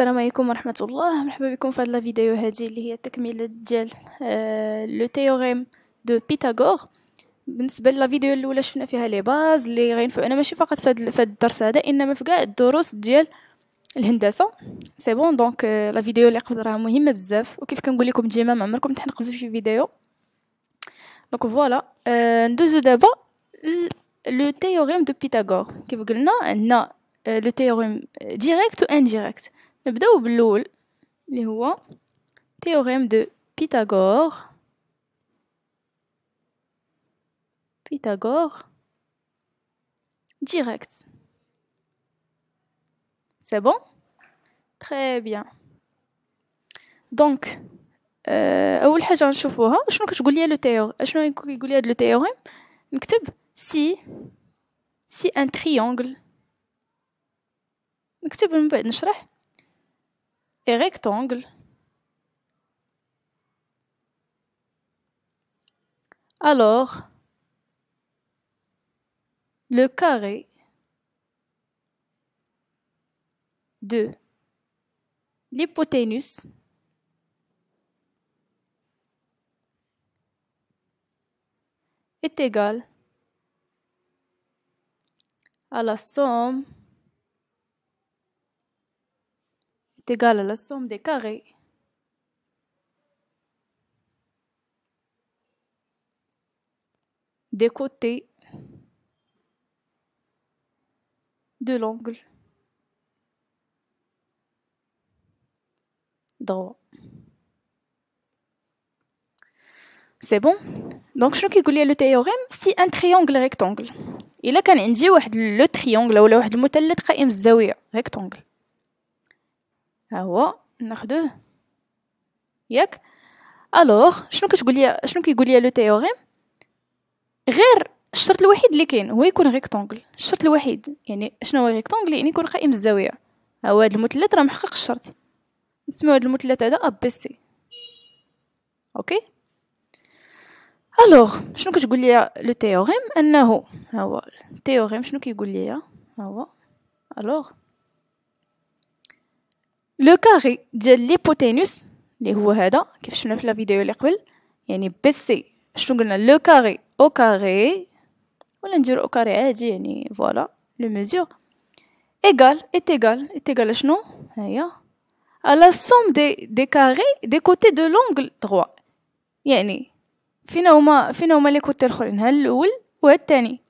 السلام عليكم ورحمة الله مرحبا بكم في هاد الفيديو هذه هادي اللي هي تكملة ديال آه، لو تيوريم دو بيتاغور بالنسبة للفيديو فيديو الأولى شفنا فيها لي باز اللي غينفعونا ماشي فقط في هاد الدرس هذا إنما في كاع الدروس ديال الهندسة سي بون دونك لا فيديو اللي قبل مهمة بزاف وكيف كنقول لكم ديما ما عمركم تحنقزو شي فيديو دونك فوالا euh، ندوزو دابا لو تيوريم دو بيتاغور كيف قلنا عندنا آه، لو تيوريم ديريكت و انديريكت نبداو باللول اللي هو تيوريم دو بيتاغور بيتاغور direct. سي بون Très bien. دونك euh, أول حاجة نشوفوها شنو كتقول لي لو تيور شنو كيقول لي هاد لو تيوريم نكتب سي سي ان تريانغل نكتب من بعد نشرح rectangle. Alors, le carré de l'hypoténuse est égal à la somme égal égale à la somme des carrés. des côtés de l'angle droit. C'est bon Donc je vais le théorème si un triangle rectangle. Il a un le triangle ou le rectangle. هو ناخذوه ياك الوغ شنو كتقول لي شنو كيقول لي لو تيوريم غير الشرط الوحيد اللي كاين هو يكون ريكتونغل الشرط الوحيد يعني شنو هو ريكتونغل يعني يكون قائم الزاويه ها هو هاد المثلث راه محقق الشرط نسميو هاد المثلث هذا ا بي سي اوكي الوغ شنو كتقول لي لو تيوريم انه ها هو التيوريم شنو كيقول لي ها هو الوغ لو كاري ديال ليبوتينوس اللي هو هذا كيف شفنا في لا فيديو اللي قبل يعني بي سي شنو قلنا لو كاري او كاري ولا ندير او كاري عادي يعني فوالا لو ميزور ايغال ايت ايغال ايت ايغال شنو هيا على سوم دي دي كاري دي كوتي دو لونغل دروا يعني فين هما فين هما لي كوتي الاخرين ها الاول وهاد الثاني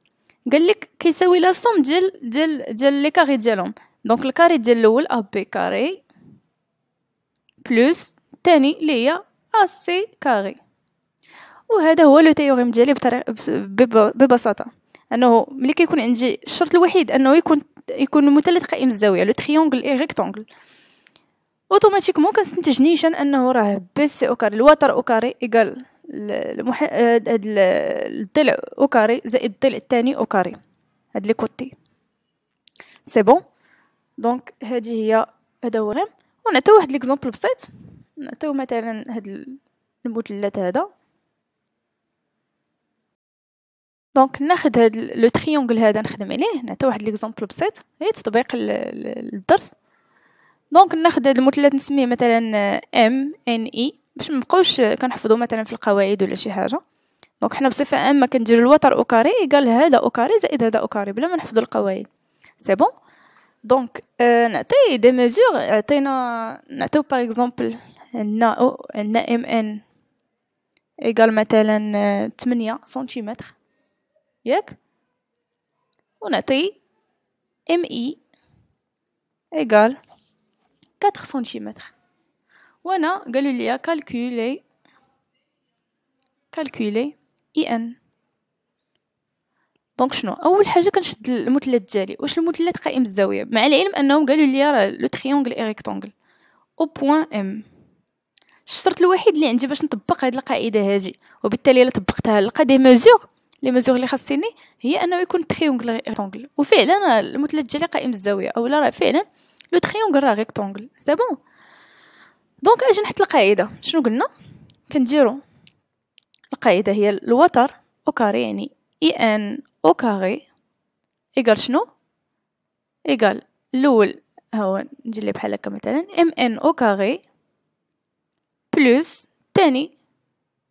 قال لك كيساوي لا سوم ديال ديال ديال لي كاري ديالهم دونك الكاري ديال الاول ا بي كاري بلوس تاني اللي هي آه، سي كاري وهذا هو لو تيوريم ديالي ببساطه انه ملي كيكون عندي الشرط الوحيد انه يكون يكون مثلث قائم الزاويه لو تريونغل اي ريكتونغل اوتوماتيكمون كنستنتج نيشان انه راه بي سي او كاري الوتر او كاري ايكال المح... آه، هاد الضلع او كاري زائد الضلع الثاني او كاري هاد لي كوتي سي بون دونك هادي هي هذا هو ونعطيو واحد ليكزومبل بسيط نعطيو مثلا هاد المثلث هذا دونك ناخذ هاد لو تريونغل هذا نخدم عليه نعطيو واحد ليكزومبل بسيط غير تطبيق الدرس دونك ناخذ هاد المثلث نسميه مثلا ام ان اي باش ما نبقاوش كنحفظوا مثلا في القواعد ولا شي حاجه دونك حنا بصفه عامه كنديروا الوتر او كاري ايكال هذا او كاري زائد هذا او كاري بلا ما نحفظوا القواعد سي بون دونك نعطي دي ميزور عطينا نعطيو باغ اكزومبل عندنا او عندنا ام ان ايكال مثلا 8 سنتيمتر ياك ونعطي ام اي ايكال 4 سنتيمتر وانا قالوا لي كالكولي كالكولي اي ان دونك شنو اول حاجه كنشد المثلث التالي واش المثلث قائم الزاويه مع العلم انهم قالوا لي راه لو تريونغل اي ريكتونغل او بوين ام الشرط الوحيد اللي عندي باش نطبق هذه القاعده هذه وبالتالي الا طبقتها لقى دي ميزور لي ميزور اللي خاصني هي انه يكون تريونغل ريكتونغل وفعلا المثلث ديالي قائم الزاويه اولا راه فعلا لو تريونغل راه ريكتونغل سي بون دونك اجي نحط القاعده شنو قلنا كنديرو القاعده هي الوتر او كاري يعني اي ان او كاري ايكال شنو ايكال الاول هو نجلي بحال هكا مثلا ام ان او كاري بلس تاني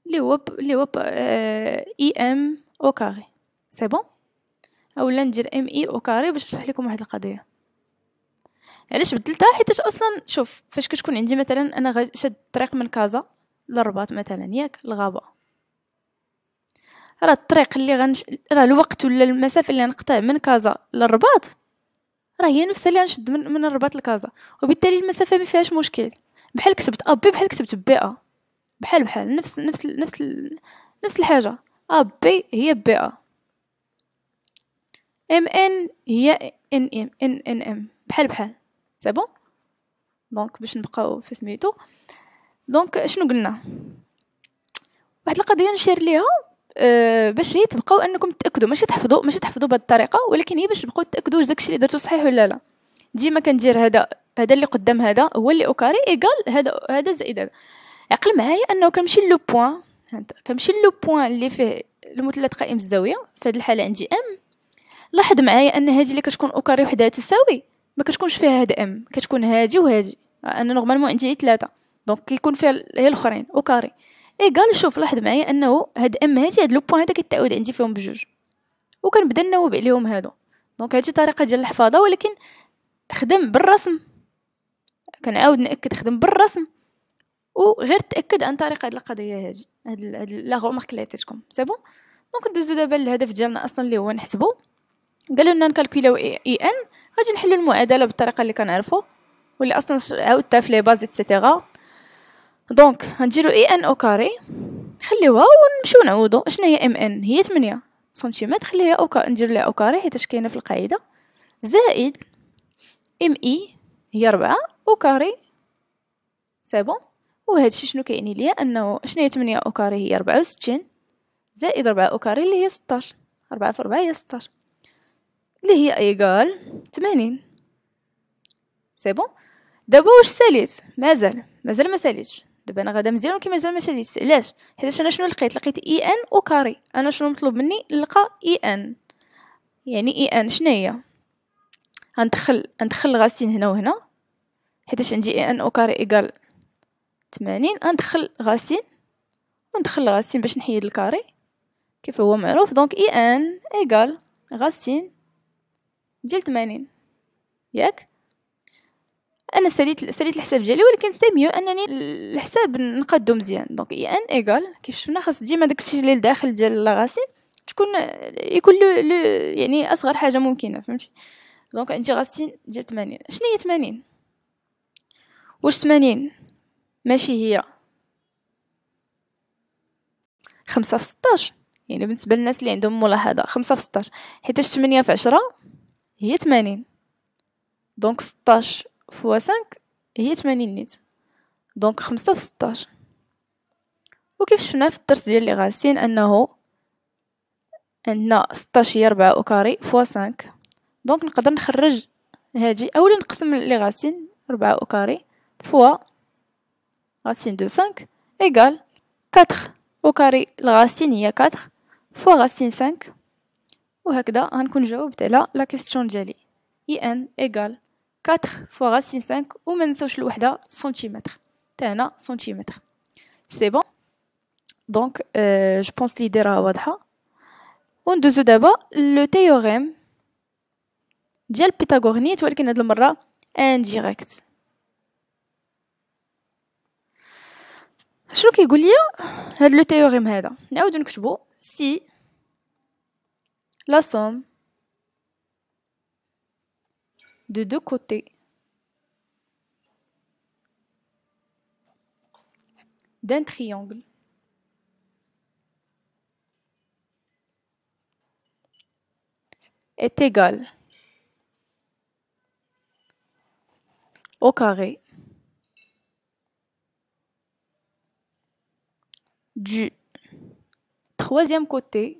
اللي هو اللي هو آه، اي ام او كاري سي بون اولا ندير ام اي او كاري باش نشرح لكم واحد القضيه علاش بدلتها حيت اصلا شوف فاش كتكون عندي مثلا انا شاد الطريق من كازا للرباط مثلا ياك الغابه راه الطريق اللي غنش راه الوقت ولا المسافه اللي غنقطع من كازا للرباط راه هي نفسها اللي غنشد من, من الرباط لكازا وبالتالي المسافه ما فيهاش مشكل بحال كتبت ا بي بحال كتبت بي ا بحال بحال نفس نفس نفس نفس الحاجه ا بي هي بي ا ام ان هي ان ام ان ان ام بحال بحال سي بون دونك باش نبقاو في سميتو دونك شنو قلنا واحد القضيه نشير ليها آه، باش هي تبقاو انكم تاكدوا ماشي تحفظوا ماشي تحفظوا بهذه الطريقه ولكن هي باش تبقاو تاكدوا واش داكشي اللي درتو صحيح ولا لا ديما كندير هذا هذا اللي قدام هذا هو اللي اوكاري ايغال هذا هذا زائد هذا عقل معايا انه كنمشي لو بوين كنمشي لو بوين اللي فيه المثلث قائم الزاويه في هذه الحاله عندي ام لاحظ معايا ان هذه اللي كتكون اوكاري وحدها تساوي ما كتكونش فيها هذا ام كتكون هذه وهذه انا نورمالمون عندي ثلاثه دونك كيكون فيها هي الاخرين اوكاري اي قال شوف لاحظ معايا انه هاد ام هادي هاد لو بوين هذا كيتعاود عندي فيهم بجوج وكنبدا نوب عليهم هادو دونك هادي طريقه ديال الحفاظه ولكن خدم بالرسم كنعاود ناكد خدم بالرسم وغير تاكد عن طريق هاد القضيه هادي هاد لا غومارك اللي عطيتكم سي بون دونك ندوزو دابا للهدف ديالنا اصلا اللي هو نحسبو قالوا لنا نكالكوليو اي ان غادي نحلو المعادله بالطريقه اللي كنعرفو واللي اصلا عاودتها في لي باز ايتترا دونك غنديرو اي ان او كاري نخليوها ونمشيو نعوضو شنو هي ام ان هي 8 سنتيمتر خليها او كا ندير لها او كاري حيت كاينه في القاعده زائد ام اي e هي 4 او كاري سي بون وهادشي شنو كيعني ليا انه شنو هي 8 او كاري هي 64 زائد 4 او كاري اللي هي 16 4 في 4 هي 16 اللي هي ايغال 80 سي بون دابا واش ساليت مازال مازال ما ساليتش دابا انا غادا مزيان ولكن مازال ما علاش حيتاش انا شنو لقيت لقيت اي ان او كاري انا شنو مطلوب مني نلقى اي ان يعني اي ان شنو هي غندخل غندخل غاسين هنا وهنا حيتاش عندي اي ان او كاري ايغال 80 غندخل غاسين وندخل غاسين باش نحيد الكاري كيف هو معروف دونك اي ان ايغال غاسين ديال 80 ياك انا ساليت ساليت الحساب ديالي ولكن سي ميو انني الحساب نقادو مزيان دونك اي ان ايغال كيف شفنا خاص ديما داكشي اللي لداخل ديال لاغاسين تكون يكون لو, يعني اصغر حاجه ممكنه فهمتي دونك انت غاسين ديال 80 شنو هي 80 واش 80 ماشي هي خمسة في ستاش يعني بالنسبة للناس اللي عندهم ملاحظة خمسة في ستاش حيتاش تمنية في عشرة هي تمانين دونك ستاش فوا سانك هي تمانين نيت دونك خمسة في ستاش وكيف شفنا في الدرس ديال لي غاسين انه عندنا ستاش هي ربعة اوكاري فوا سانك دونك نقدر نخرج هادي اولا نقسم لي غاسين ربعة اوكاري فوا غاسين دو سانك ايكال كاتخ اوكاري الغاسين هي كاتخ فوا غاسين سانك وهكذا غنكون جاوبت على لا كيستيون ديالي اي ان ايكال 4 فوا راسين 5 وما ننساوش الوحده سنتيمتر حتى هنا سنتيمتر سي بون دونك جو بونس ليدي راها واضحه وندوزو دابا لو تيوريم ديال بيتاغورنيت ولكن هاد المره انديريكت شنو كيقول لي هاد لو تيوريم هذا نعاودو نكتبو سي لا سوم de deux côtés. d'un triangle. est égal au carré du troisième côté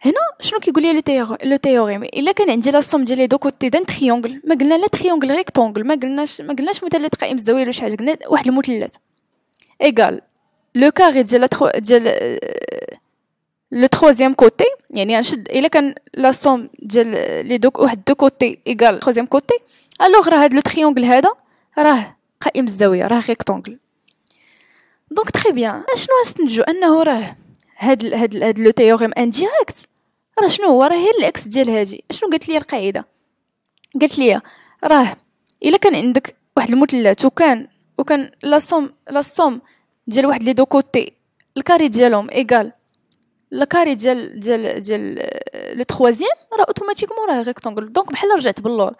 هنا شنو كيقول لي لو تيوريم الا كان عندي لا سوم ديال لي دو كوتي دان تريونغل ما قلنا لا تريونغل ريكتونغل ما قلناش ما قلناش مثلث قائم الزوايا ولا شي حاجه قلنا واحد المثلث ايغال لو كاري ديال تخو... ديال لو تخوازيام كوتي يعني نشد الا كان لا سوم ديال لي دو واحد دو كوتي ايغال تخوازيام كوتي الوغ راه هاد لو تريونغل هذا راه قائم الزاويه راه ريكتونغل دونك تري بيان شنو نستنتجو انه راه هاد الـ هاد الـ هاد لو تيوريم انديريكت راه شنو هو راه هي الاكس ديال هادي شنو قالت لي القاعده قالت لي راه الا كان عندك واحد المثلث وكان وكان لا سوم لا سوم ديال واحد لي دو كوتي الكاري ديالهم ايغال الكاري ديال ديال ديال آه، لو تخوازيام راه اوتوماتيكمون راه ريكتونغل دونك بحال رجعت باللور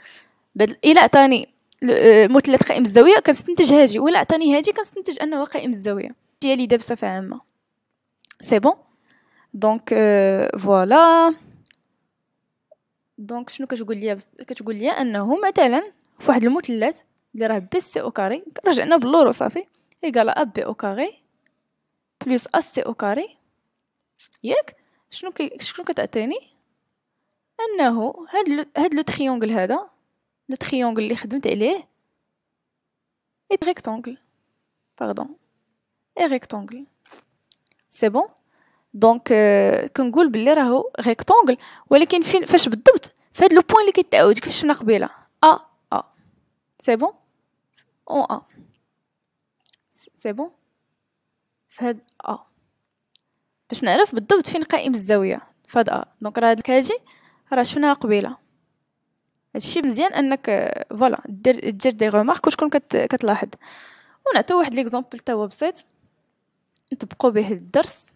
الا عطاني المثلث آه، قائم الزاويه كنستنتج هاجي ولا عطاني هاجي كنستنتج انه قائم الزاويه ديالي دابسه في عامه سي بون دونك فوالا دونك شنو كتقول ليا كتقول ليا انه مثلا في واحد المثلث اللي راه بي سي او كاري رجعنا باللور صافي ايغال ا بي او كاري بلس ا سي او كاري ياك شنو كي شنو كتعطيني انه هاد هاد لو تريونغل هذا لو تريونغل اللي خدمت عليه اي ريكتانغل باردون اي ريكتانغل سي بون دونك كنقول باللي راهو ريكتونغل ولكن فين فاش بالضبط فهاد لو بوين اللي كيتعاود كيفاش شفنا قبيله ا ا سي بون اون ا سي بون فهاد ا باش نعرف بالضبط فين قائم الزاويه فهاد ا دونك راه هاد الكاجي راه شفناها قبيله هادشي مزيان انك فوالا آه، دير دير دي غومارك وشكون كتلاحظ ونعطيو واحد ليكزومبل تا هو بسيط نطبقو به الدرس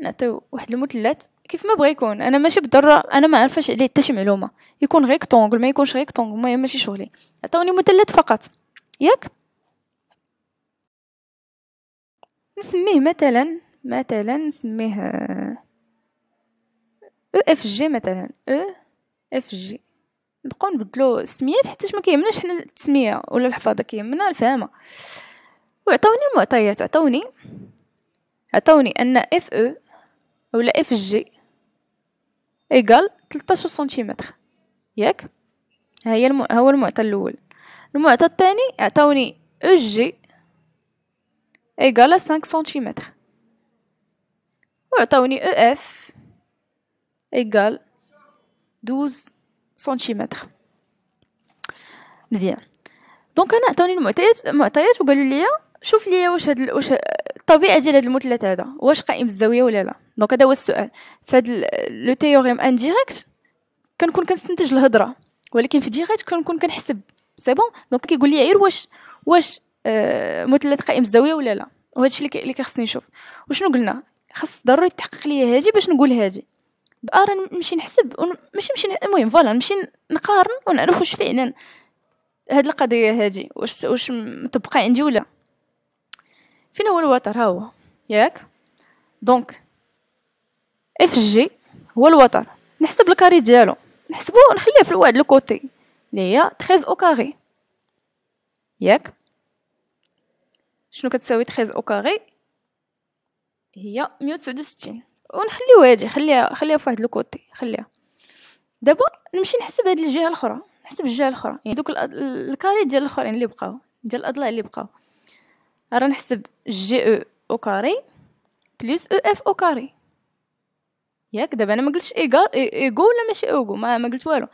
نعطيو واحد المثلث كيف ما بغى يكون انا ماشي بالضروره انا ما عارفاش عليه حتى شي معلومه يكون كتونغل ما يكونش كتونغل المهم ماشي شغلي عطاوني مثلث فقط ياك نسميه مثلا مثلا نسميه او اف جي مثلا او اف جي نبقاو نبدلو السميات حيت ما كيهمناش حنا التسميه ولا الحفاظه كيهمنا الفهامه وعطوني المعطيات عطوني عطوني أن اف او ولا اف جي ايكال 13 سنتيمتر ياك ها هي الم... هو المعطى الاول المعطى الثاني عطاوني او جي ايكال 5 سنتيمتر وعطوني او اف ايكال 12 سنتيمتر مزيان دونك انا عطاوني المعطيات المعطيات وقالوا لي شوف لي واش هاد واش الطبيعه ديال هاد المثلث هذا واش قائم بالزاويه ولا لا دونك هذا هو السؤال فهاد لو تيوريم انديريكت كنكون كنستنتج الهضره ولكن في ديريكت كنكون كنحسب سي بون دونك كيقول لي غير واش واش آه مثلث قائم بالزاويه ولا لا وهذا الشيء اللي كيخصني نشوف وشنو قلنا خاص ضروري تحقق ليا هادي باش نقول هادي آه، بارا نمشي نحسب ماشي نمشي المهم فوالا نمشي نقارن ونعرف واش فعلا هاد القضيه هادي واش واش مطبقه عندي ولا فين هو الوتر ها هو ياك دونك اف جي هو الوتر نحسب الكاري ديالو نحسبو نخليه في الواحد الكوتي اللي هي 13 او كاري ياك شنو كتساوي 13 او كاري هي 169 ونخليو هادي خليها خليها في واحد الكوتي خليها دابا نمشي نحسب هاد الجهه الاخرى نحسب الجهه الاخرى يعني دوك الكاري ديال الاخرين اللي بقاو ديال الاضلاع اللي بقاو راه نحسب جي او او كاري بلس او اف او كاري ياك دابا انا ما قلتش ايغال ايغو ولا ماشي اوغو ما ما قلت والو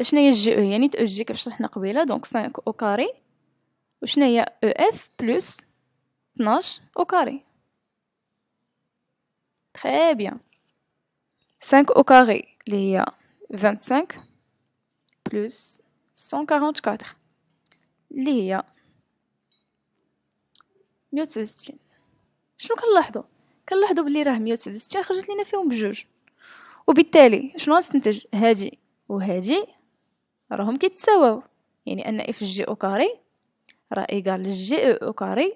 شنو هي جي او يعني تو جي كيف شرحنا قبيله دونك 5 او كاري وشنو هي او اف بلس 12 او كاري تري بيان 5 او كاري اللي هي 25 بلس 144 اللي هي مية وستين شنو كنلاحظو كنلاحظو بلي راه مية خرجت لينا فيهم بجوج وبالتالي شنو غنستنتج هادي وهادي راهم كيتساواو يعني ان اف جي او كاري راه ايغال جي او او كاري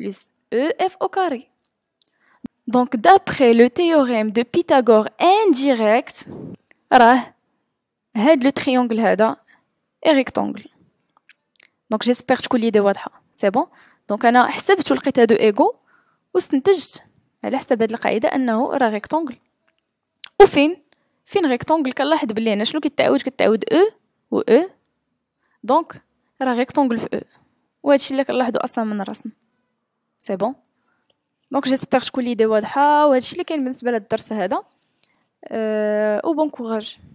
بلس او اف او كاري دونك d'après لو théorème دو Pythagore انديريكت راه هاد لو تريونغل هذا اي ريكتونغل دونك جيسبر تكون ليدي واضحه سي بون دونك انا حسبت ولقيت هادو ايغو واستنتجت على حسب هاد القاعده انه راه ريكتونغل وفين فين ريكتونغل كنلاحظ بلي هنا شنو كتعاود كتعاود او و او دونك راه ريكتونغل في او وهادشي اللي كنلاحظو اصلا من الرسم سي بون دونك جيسبيغ تكون ليدي واضحه وهادشي اللي كاين بالنسبه للدرس هذا أه و بون كوراج